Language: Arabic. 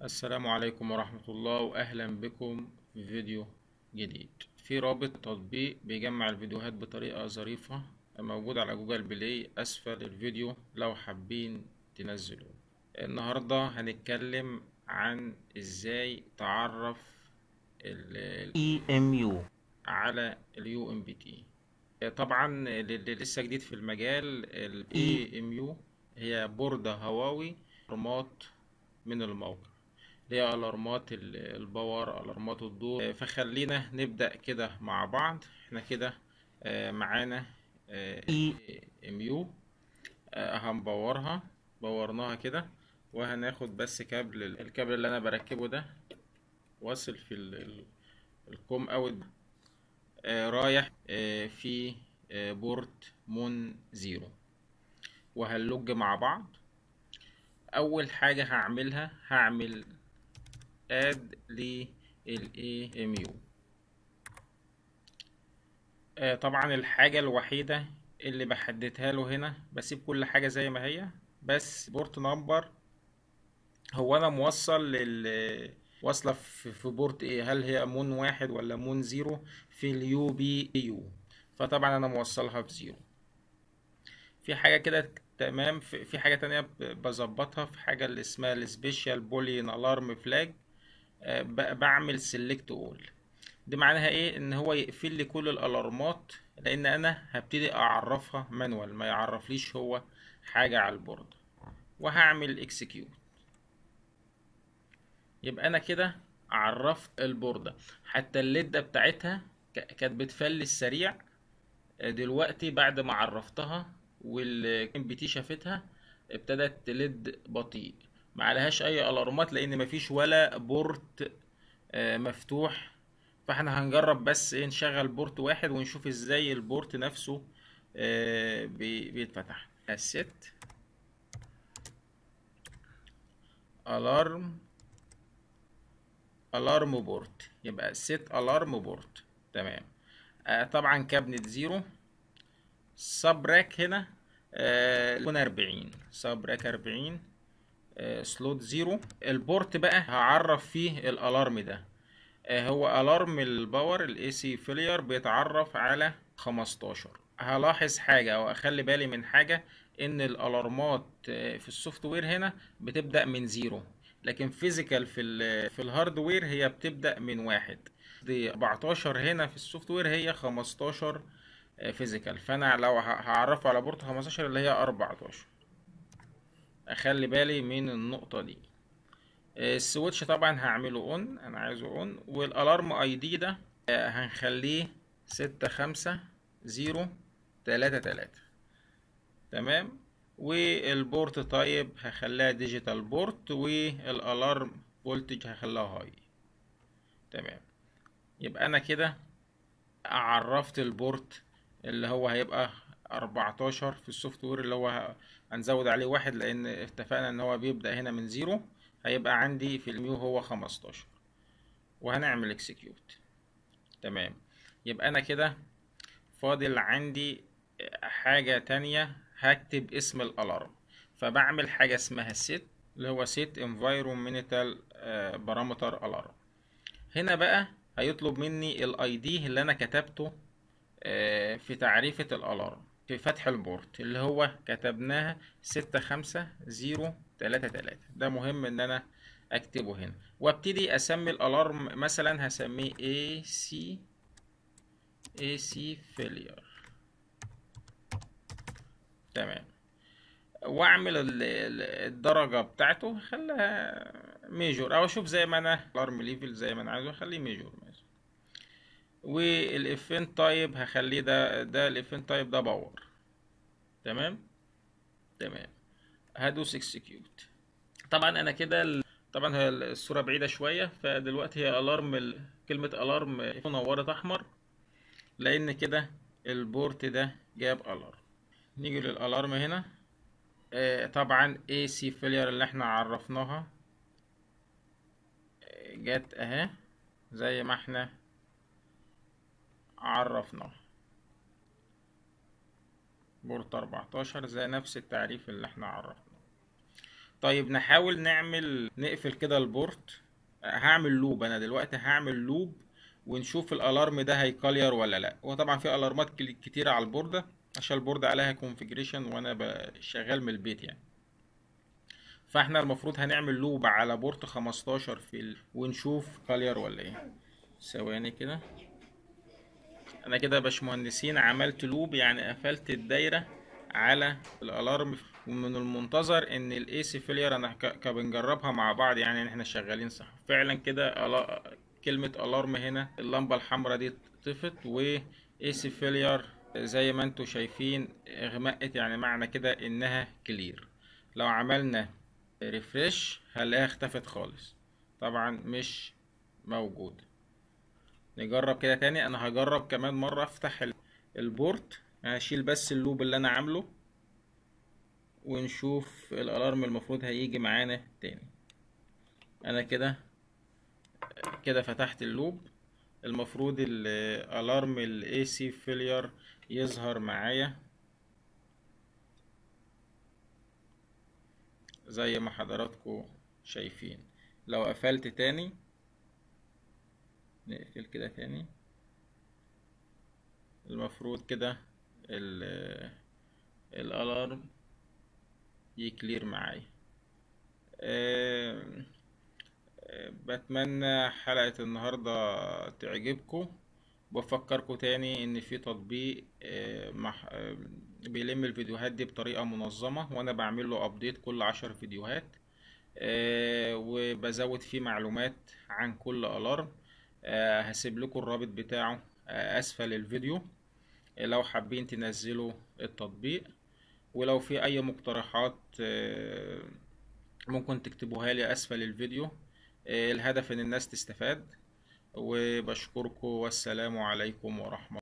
السلام عليكم ورحمة الله وأهلا بكم في فيديو جديد في رابط تطبيق بيجمع الفيديوهات بطريقة ظريفة موجود على جوجل بلاي أسفل الفيديو لو حابين تنزلوه النهاردة هنتكلم عن إزاي تعرف ال EMU على ال UMBT طبعا اللي لسه جديد في المجال ال EMU هي بوردة هواوي رماد من الموقع اللي هي الارمات الباور الارمات الدور آه، فخلينا نبدا كده مع بعض احنا كده آه، معانا آه، اميو يو هنبورها بورناها كده وهناخد بس كابل الكابل اللي انا بركبه ده واصل في الكوم اوت رايح في بورت مون زيرو وهنلج مع بعض اول حاجه هعملها هعمل اد للاي ام يو طبعا الحاجة الوحيدة اللي بحددها له هنا بسيب كل حاجة زي ما هي بس بورت نمبر هو انا موصل لل واصلة في بورت ايه هل هي مون واحد ولا مون زيرو في اليو بي يو فطبعا انا موصلها بزيرو في حاجة كده تمام في حاجة تانية بظبطها في حاجة اللي اسمها السبيشال بولين الارم فلاج بعمل سيلكت اول دي معناها ايه ان هو يقفل لي كل الالارمات لان انا هبتدي اعرفها مانوال ما يعرفليش هو حاجه على البورد وهعمل اكسكيوت يبقى انا كده عرفت البوردة حتى الليده بتاعتها كانت بتفل السريع دلوقتي بعد ما عرفتها والام بي تي شافتها ابتدت تلد بطيء ما عليهاش اي الارمات لان مفيش ولا بورت آه، مفتوح فاحنا هنجرب بس ايه نشغل بورت واحد ونشوف ازاي البورت نفسه آه، بيتفتح set alarm alarm بورت يبقى set alarm بورت تمام آه طبعا كابنت زيرو سب راك هنا آه 40 سب راك 40 سلوت زيرو البورت بقى هعرف فيه الالارم ده آه، هو الارم الباور الاي سي فيلير بيتعرف على 15 هلاحظ حاجه او اخلي بالي من حاجه ان الالارمات آه، في السوفت وير هنا بتبدا من زيرو لكن فيزيكال في ال في وير هي بتبدا من واحد دي 14 هنا في السوفت وير هي 15 فيزيكال آه، فانا لو هعرفه على بورت 15 اللي هي 14 اخلي بالي من النقطة دي آه، السويتش طبعا هعمله اون انا عايزه اون والالارم اي دي ده آه، هنخليه ستة خمسة زيرو تلاتة تلاتة تمام والبورت طيب هخليها ديجيتال بورت والالارم فولتج هخليها هاي تمام يبقى انا كده عرفت البورت اللي هو هيبقى 14 في السوفت وير اللي هو هنزود عليه واحد لان اتفقنا ان هو بيبدأ هنا من زيرو هيبقى عندي في الميو هو 15 وهنعمل اكسكيوت تمام يبقى انا كده فاضل عندي حاجة تانية هكتب اسم الالارم فبعمل حاجة اسمها سيت اللي هو سيت انفايرومنتال بارامتر الارم هنا بقى هيطلب مني الاي دي اللي انا كتبته آه، في تعريفة الالارم في فتح البورت اللي هو كتبناها ستة خمسة زيرو تلاتة تلاتة ده مهم ان انا اكتبه هنا وابتدي اسمي الالارم مثلا هسميه اي سي اي سي فيلير تمام واعمل الدرجة بتاعته خليها ميجور او اشوف زي ما انا الارم ليفل زي ما انا عايزه اخليه ميجور مثلا والإفين تايب هخليه ده ده الافين تايب ده باور تمام تمام هدوس اكسكيوت طبعا انا كده طبعا هي الصوره بعيده شويه فدلوقتي هي الارم كلمه الارم منوره احمر لان كده البورت ده جاب الارم نيجي للالارم هنا آه، طبعا اي سي فيلير اللي احنا عرفناها آه، جت اهي زي ما احنا عرفناها بورت 14 زي نفس التعريف اللي احنا عرفناه طيب نحاول نعمل نقفل كده البورت هعمل لوب انا دلوقتي هعمل لوب ونشوف الالارم ده هيكالير ولا لا هو طبعا في الارمات كتيره على البورده عشان البورده عليها كونفجريشن وانا شغال من البيت يعني فاحنا المفروض هنعمل لوب على بورت 15 في ال... ونشوف كالير ولا ايه ثواني كده انا كده يا باشمهندسين عملت لوب يعني قفلت الدايره على الالارم ومن المنتظر ان سي فيلير انا بنجربها مع بعض يعني ان احنا شغالين صح فعلا كده كلمه الارم هنا اللمبه الحمراء دي طفت سي فيلير زي ما انتم شايفين اغمقت يعني معنى كده انها كلير لو عملنا ريفرش هنلاقيها اختفت خالص طبعا مش موجوده نجرب كده تاني انا هجرب كمان مرة افتح البورت هشيل بس اللوب اللي انا عامله ونشوف الالارم المفروض هيجي معانا تاني انا كده كده فتحت اللوب المفروض الالارم الاي سي فيلير يظهر معايا زي ما حضراتكم شايفين لو قفلت تاني نقفل كده تاني المفروض كده الالارم يكلير معايا بتمنى حلقة النهاردة تعجبكم بفكركم تاني ان في تطبيق بيلم الفيديوهات دي بطريقة منظمة وانا بعمل له ابديت كل عشر فيديوهات آه، وبزود فيه معلومات عن كل الارم آه، هسيب لكم الرابط بتاعه آه، اسفل الفيديو آه، لو حابين تنزلوا التطبيق ولو في اي مقترحات ممكن تكتبوها لي اسفل الفيديو الهدف ان الناس تستفاد وبشكركم والسلام عليكم ورحمة